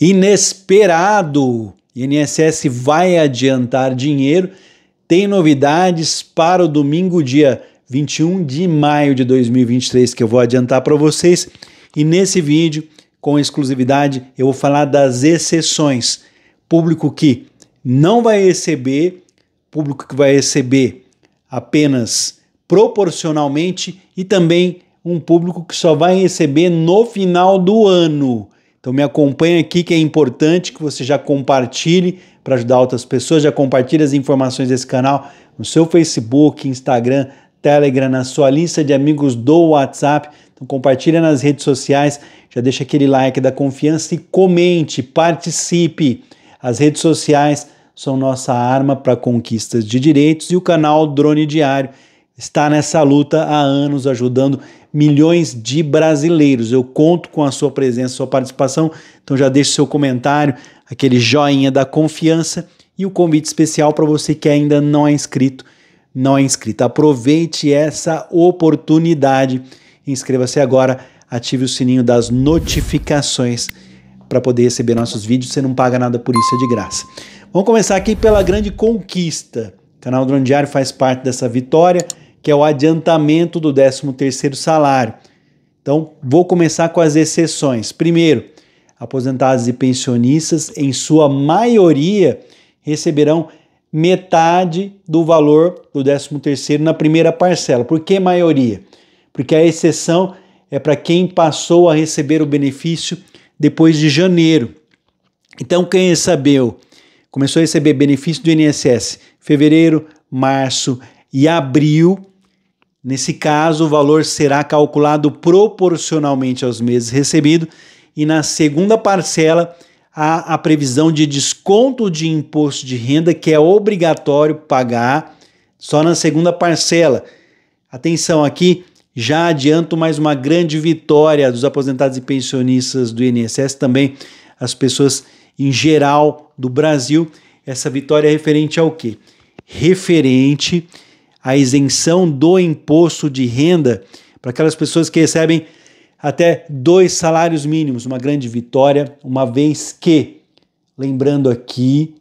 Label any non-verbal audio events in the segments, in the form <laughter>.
inesperado. INSS vai adiantar dinheiro. Tem novidades para o domingo, dia 21 de maio de 2023, que eu vou adiantar para vocês. E nesse vídeo, com exclusividade, eu vou falar das exceções. Público que não vai receber, público que vai receber apenas proporcionalmente e também um público que só vai receber no final do ano. Então me acompanha aqui que é importante que você já compartilhe para ajudar outras pessoas, já compartilhe as informações desse canal no seu Facebook, Instagram, Telegram, na sua lista de amigos do WhatsApp. Então compartilha nas redes sociais, já deixa aquele like da confiança e comente, participe. As redes sociais são nossa arma para conquistas de direitos e o canal Drone Diário está nessa luta há anos, ajudando milhões de brasileiros. Eu conto com a sua presença, sua participação. Então já deixe seu comentário, aquele joinha da confiança e o um convite especial para você que ainda não é inscrito, não é inscrito. Aproveite essa oportunidade. Inscreva-se agora, ative o sininho das notificações para poder receber nossos vídeos. Você não paga nada por isso, é de graça. Vamos começar aqui pela grande conquista. O canal Drone Diário faz parte dessa vitória que é o adiantamento do 13º salário. Então, vou começar com as exceções. Primeiro, aposentados e pensionistas, em sua maioria, receberão metade do valor do 13º na primeira parcela. Por que maioria? Porque a exceção é para quem passou a receber o benefício depois de janeiro. Então, quem recebeu, começou a receber benefício do INSS fevereiro, março e abril, Nesse caso, o valor será calculado proporcionalmente aos meses recebidos e na segunda parcela há a previsão de desconto de imposto de renda que é obrigatório pagar só na segunda parcela. Atenção aqui, já adianto mais uma grande vitória dos aposentados e pensionistas do INSS, também as pessoas em geral do Brasil. Essa vitória é referente ao quê? Referente a isenção do imposto de renda para aquelas pessoas que recebem até dois salários mínimos, uma grande vitória, uma vez que, lembrando aqui,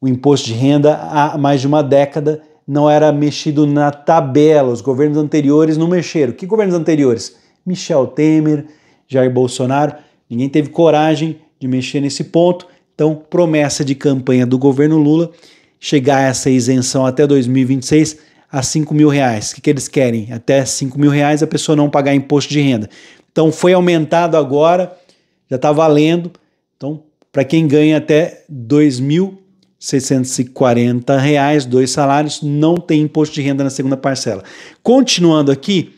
o imposto de renda há mais de uma década não era mexido na tabela, os governos anteriores não mexeram. Que governos anteriores? Michel Temer, Jair Bolsonaro, ninguém teve coragem de mexer nesse ponto. Então, promessa de campanha do governo Lula chegar a essa isenção até 2026 a 5 mil reais. O que, que eles querem? Até 5 mil reais a pessoa não pagar imposto de renda. Então foi aumentado agora, já está valendo. Então, para quem ganha até R$ reais, dois salários, não tem imposto de renda na segunda parcela. Continuando aqui,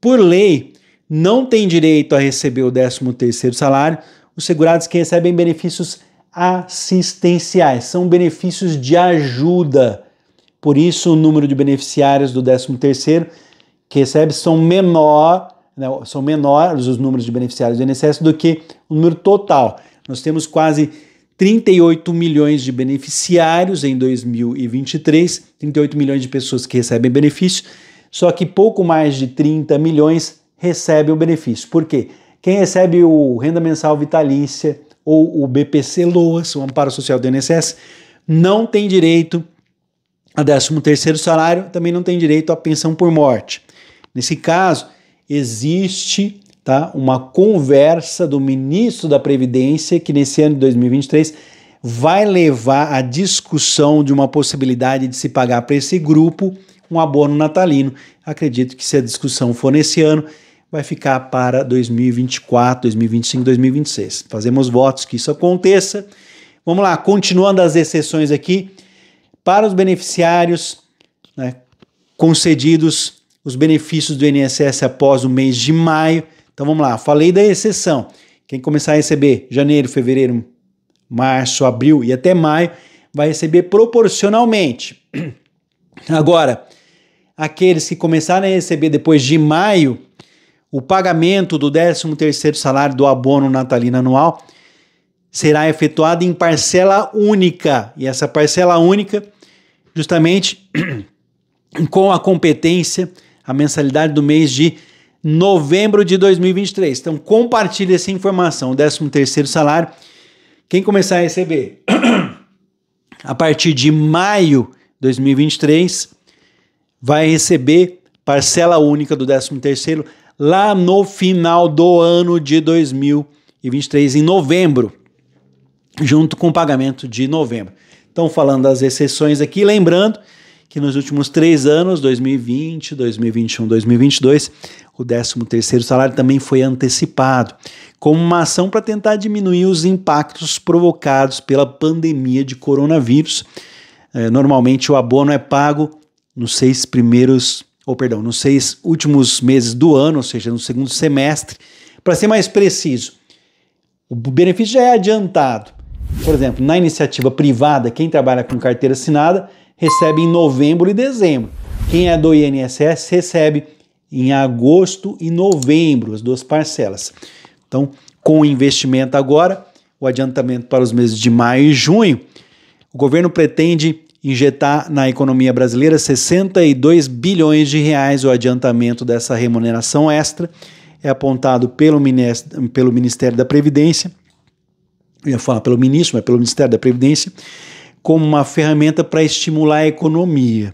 por lei, não tem direito a receber o 13 terceiro salário os segurados que recebem benefícios assistenciais, são benefícios de ajuda por isso, o número de beneficiários do 13º que recebe são menor, né, são menores os números de beneficiários do INSS do que o número total. Nós temos quase 38 milhões de beneficiários em 2023, 38 milhões de pessoas que recebem benefício, só que pouco mais de 30 milhões recebem o benefício. Por quê? Quem recebe o renda mensal vitalícia ou o BPC Loas, o amparo social do INSS, não tem direito a 13 terceiro salário também não tem direito à pensão por morte. Nesse caso, existe tá, uma conversa do ministro da Previdência que nesse ano de 2023 vai levar à discussão de uma possibilidade de se pagar para esse grupo um abono natalino. Acredito que se a discussão for nesse ano, vai ficar para 2024, 2025, 2026. Fazemos votos que isso aconteça. Vamos lá, continuando as exceções aqui para os beneficiários né, concedidos os benefícios do INSS após o mês de maio. Então vamos lá, falei da exceção. Quem começar a receber janeiro, fevereiro, março, abril e até maio vai receber proporcionalmente. <clears throat> Agora, aqueles que começarem a receber depois de maio o pagamento do 13º salário do abono natalino anual será efetuado em parcela única. E essa parcela única justamente <clears throat> com a competência, a mensalidade do mês de novembro de 2023. Então compartilhe essa informação, o 13 terceiro salário. Quem começar a receber <clears throat> a partir de maio de 2023 vai receber parcela única do 13 terceiro lá no final do ano de 2023 em novembro, junto com o pagamento de novembro. Estão falando das exceções aqui, lembrando que nos últimos três anos, 2020, 2021, 2022, o 13 salário também foi antecipado, como uma ação para tentar diminuir os impactos provocados pela pandemia de coronavírus. É, normalmente o abono é pago nos seis primeiros, ou perdão, nos seis últimos meses do ano, ou seja, no segundo semestre. Para ser mais preciso, o benefício já é adiantado por exemplo, na iniciativa privada, quem trabalha com carteira assinada recebe em novembro e dezembro. Quem é do INSS recebe em agosto e novembro, as duas parcelas. Então, com o investimento agora, o adiantamento para os meses de maio e junho, o governo pretende injetar na economia brasileira 62 bilhões de reais. O adiantamento dessa remuneração extra é apontado pelo Ministério da Previdência ia falar pelo ministro, mas pelo Ministério da Previdência, como uma ferramenta para estimular a economia.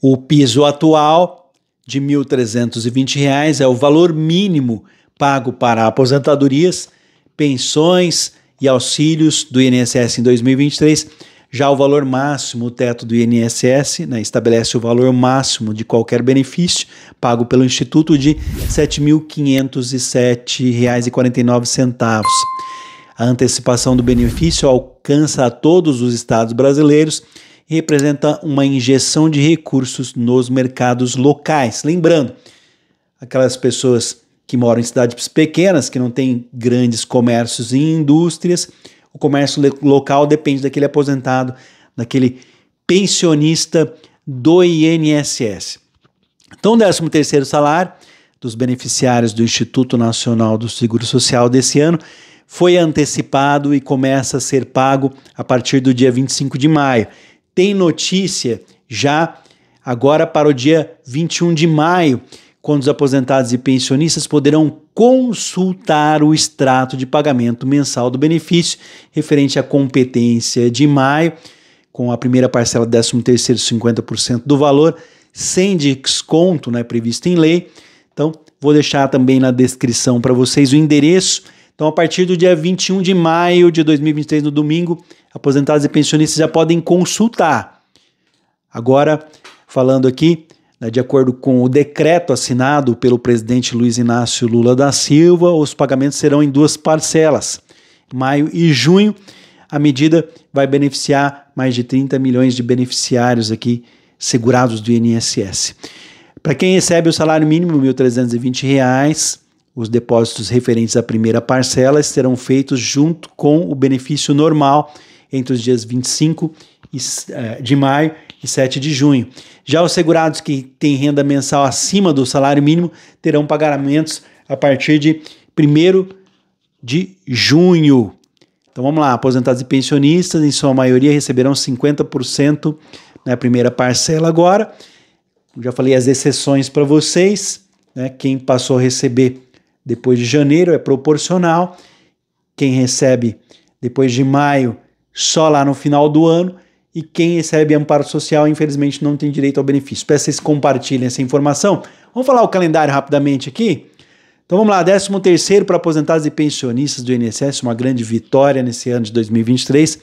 O piso atual de R$ 1.320 é o valor mínimo pago para aposentadorias, pensões e auxílios do INSS em 2023. Já o valor máximo, o teto do INSS, né, estabelece o valor máximo de qualquer benefício pago pelo Instituto de R$ 7.507,49. A antecipação do benefício alcança a todos os estados brasileiros e representa uma injeção de recursos nos mercados locais. Lembrando, aquelas pessoas que moram em cidades pequenas, que não têm grandes comércios e indústrias, o comércio local depende daquele aposentado, daquele pensionista do INSS. Então, o 13 salário dos beneficiários do Instituto Nacional do Seguro Social desse ano foi antecipado e começa a ser pago a partir do dia 25 de maio. Tem notícia já agora para o dia 21 de maio, quando os aposentados e pensionistas poderão consultar o extrato de pagamento mensal do benefício referente à competência de maio, com a primeira parcela 13º 50% do valor, sem desconto, né, previsto em lei. Então, vou deixar também na descrição para vocês o endereço então, a partir do dia 21 de maio de 2023, no domingo, aposentados e pensionistas já podem consultar. Agora, falando aqui, né, de acordo com o decreto assinado pelo presidente Luiz Inácio Lula da Silva, os pagamentos serão em duas parcelas, maio e junho. A medida vai beneficiar mais de 30 milhões de beneficiários aqui segurados do INSS. Para quem recebe o salário mínimo R$ 1.320, os depósitos referentes à primeira parcela serão feitos junto com o benefício normal entre os dias 25 eh, de maio e 7 de junho. Já os segurados que têm renda mensal acima do salário mínimo terão pagamentos a partir de 1 de junho. Então vamos lá, aposentados e pensionistas, em sua maioria, receberão 50% na primeira parcela agora. Já falei as exceções para vocês, né? Quem passou a receber depois de janeiro é proporcional. Quem recebe depois de maio, só lá no final do ano. E quem recebe amparo social, infelizmente, não tem direito ao benefício. Peço que vocês compartilhem essa informação. Vamos falar o calendário rapidamente aqui? Então vamos lá, 13 para aposentados e pensionistas do INSS, uma grande vitória nesse ano de 2023,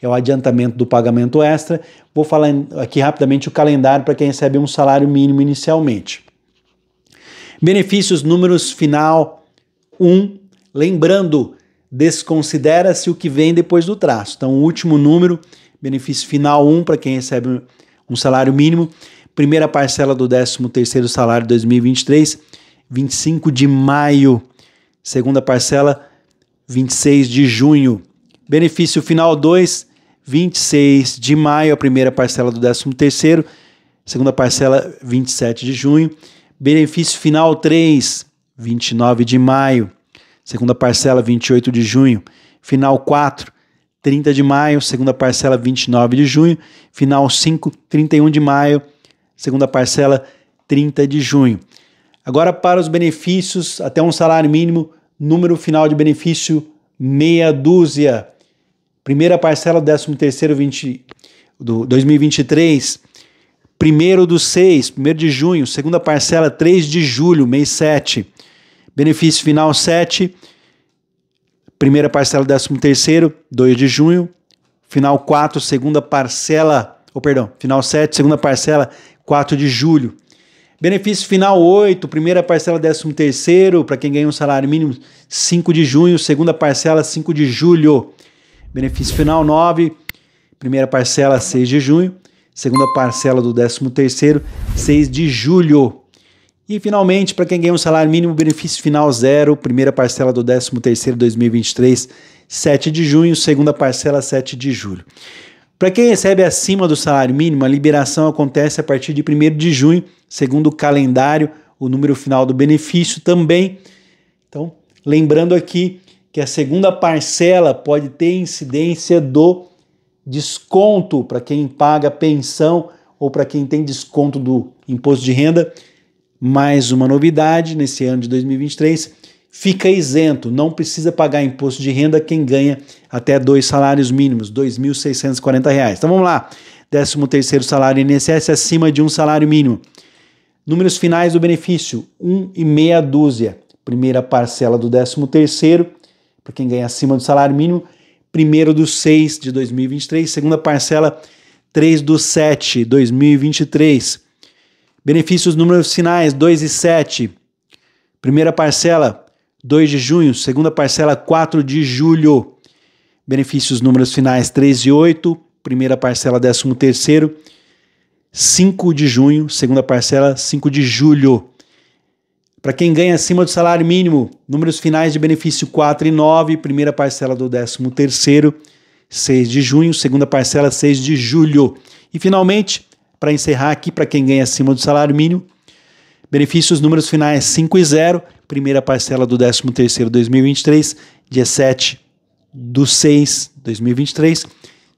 é o adiantamento do pagamento extra. Vou falar aqui rapidamente o calendário para quem recebe um salário mínimo inicialmente. Benefícios, números final 1. Um, lembrando, desconsidera-se o que vem depois do traço. Então, o último número, benefício final 1 um, para quem recebe um salário mínimo, primeira parcela do 13º salário 2023, 25 de maio. Segunda parcela, 26 de junho. Benefício final 2, 26 de maio, a primeira parcela do 13º, segunda parcela 27 de junho Benefício final 3, 29 de maio. Segunda parcela, 28 de junho. Final 4, 30 de maio. Segunda parcela, 29 de junho. Final 5, 31 de maio. Segunda parcela, 30 de junho. Agora, para os benefícios, até um salário mínimo, número final de benefício, meia dúzia. Primeira parcela, 13 terceiro 20, do 2023, primeiro do 6, 1 de junho, segunda parcela 3 de julho, mês 7. Benefício final 7, primeira parcela 13 terceiro, 2 de junho, final 4, segunda parcela, ou oh, perdão, final 7, segunda parcela 4 de julho. Benefício final 8, primeira parcela 13 terceiro, para quem ganha um salário mínimo 5 de junho, segunda parcela 5 de julho. Benefício final 9, primeira parcela 6 de junho, segunda parcela do 13º, 6 de julho. E finalmente, para quem ganha um salário mínimo, benefício final zero, primeira parcela do 13º 2023, 7 de junho, segunda parcela 7 de julho. Para quem recebe acima do salário mínimo, a liberação acontece a partir de 1 de junho, segundo o calendário, o número final do benefício também. Então, lembrando aqui que a segunda parcela pode ter incidência do desconto para quem paga pensão ou para quem tem desconto do imposto de renda. Mais uma novidade nesse ano de 2023, fica isento, não precisa pagar imposto de renda quem ganha até dois salários mínimos, R$ 2.640. Então vamos lá. 13 salário INSS acima de um salário mínimo. Números finais do benefício, 1,6 um e meia dúzia. Primeira parcela do 13 para quem ganha acima do salário mínimo, 1 do 6 de 2023, segunda parcela 3 do 7 de 2023. Benefícios números finais 2 e 7. Primeira parcela 2 de junho, segunda parcela 4 de julho. Benefícios números finais 3 e 8, primeira parcela 13 terceiro, 5 de junho, segunda parcela 5 de julho. Para quem ganha acima do salário mínimo, números finais de benefício 4 e 9, primeira parcela do 13º, 6 de junho, segunda parcela 6 de julho. E finalmente, para encerrar aqui, para quem ganha acima do salário mínimo, benefícios números finais 5 e 0, primeira parcela do 13º 2023, dia 7 do 6 2023,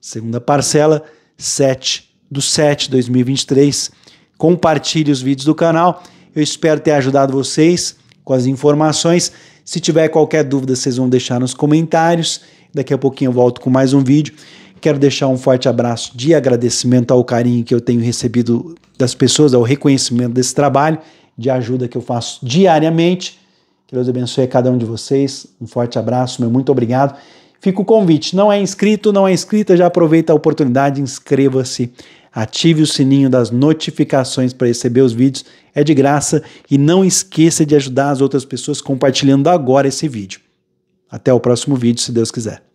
segunda parcela 7 do 7 2023. Compartilhe os vídeos do canal eu espero ter ajudado vocês com as informações. Se tiver qualquer dúvida, vocês vão deixar nos comentários. Daqui a pouquinho eu volto com mais um vídeo. Quero deixar um forte abraço de agradecimento ao carinho que eu tenho recebido das pessoas, ao reconhecimento desse trabalho, de ajuda que eu faço diariamente. Que Deus abençoe a cada um de vocês. Um forte abraço, meu muito obrigado. Fica o convite. Não é inscrito, não é inscrita, já aproveita a oportunidade, inscreva-se ative o sininho das notificações para receber os vídeos, é de graça e não esqueça de ajudar as outras pessoas compartilhando agora esse vídeo. Até o próximo vídeo, se Deus quiser.